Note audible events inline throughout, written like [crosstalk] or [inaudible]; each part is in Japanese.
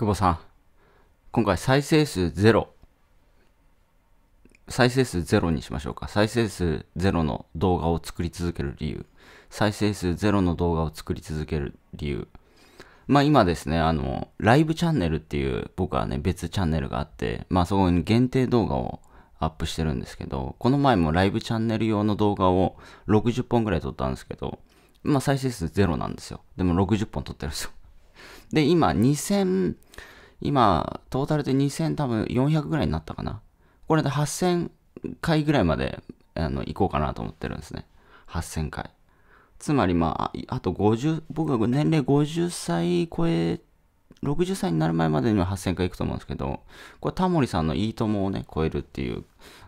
久保さん。今回再生数0。再生数0にしましょうか。再生数0の動画を作り続ける理由。再生数0の動画を作り続ける理由。まあ今ですね、あの、ライブチャンネルっていう僕はね、別チャンネルがあって、まあそこに限定動画をアップしてるんですけど、この前もライブチャンネル用の動画を60本ぐらい撮ったんですけど、まあ再生数0なんですよ。でも60本撮ってるんですよ。で、今2000、今、トータルで2000多分400ぐらいになったかな。これで8000回ぐらいまで、あの、行こうかなと思ってるんですね。8000回。つまりまあ、あと50、僕は年齢50歳超え、60歳になる前までには8000回行くと思うんですけど、これタモリさんのいいともをね、超えるっていう、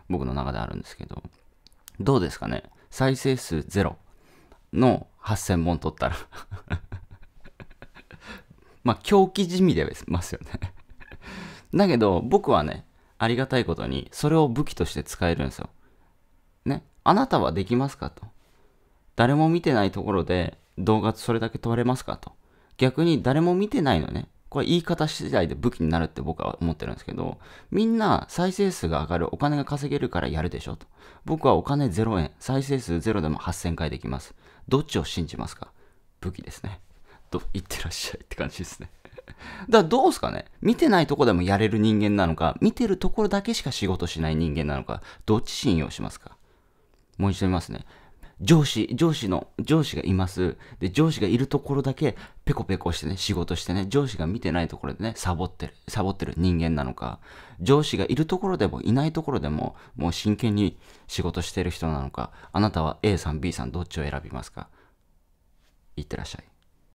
僕の中であるんですけど、どうですかね再生数0の8000本取ったらまあ、狂気じみでますよね [laughs] だけど、僕はね、ありがたいことに、それを武器として使えるんですよ。ね。あなたはできますかと。誰も見てないところで動画それだけ撮れますかと。逆に誰も見てないのね。これ言い方次第で武器になるって僕は思ってるんですけど、みんな再生数が上がる、お金が稼げるからやるでしょと。僕はお金0円、再生数0でも8000回できます。どっちを信じますか武器ですね。といってらっしゃいって感じですね。[laughs] だからどうすかね見てないとこでもやれる人間なのか、見てるところだけしか仕事しない人間なのか、どっち信用しますかもう一度見ますね。上司、上司の、上司がいます。で、上司がいるところだけペコペコしてね、仕事してね、上司が見てないところでね、サボってる、サボってる人間なのか、上司がいるところでもいないところでも、もう真剣に仕事してる人なのか、あなたは A さん、B さん、どっちを選びますかいってらっしゃい。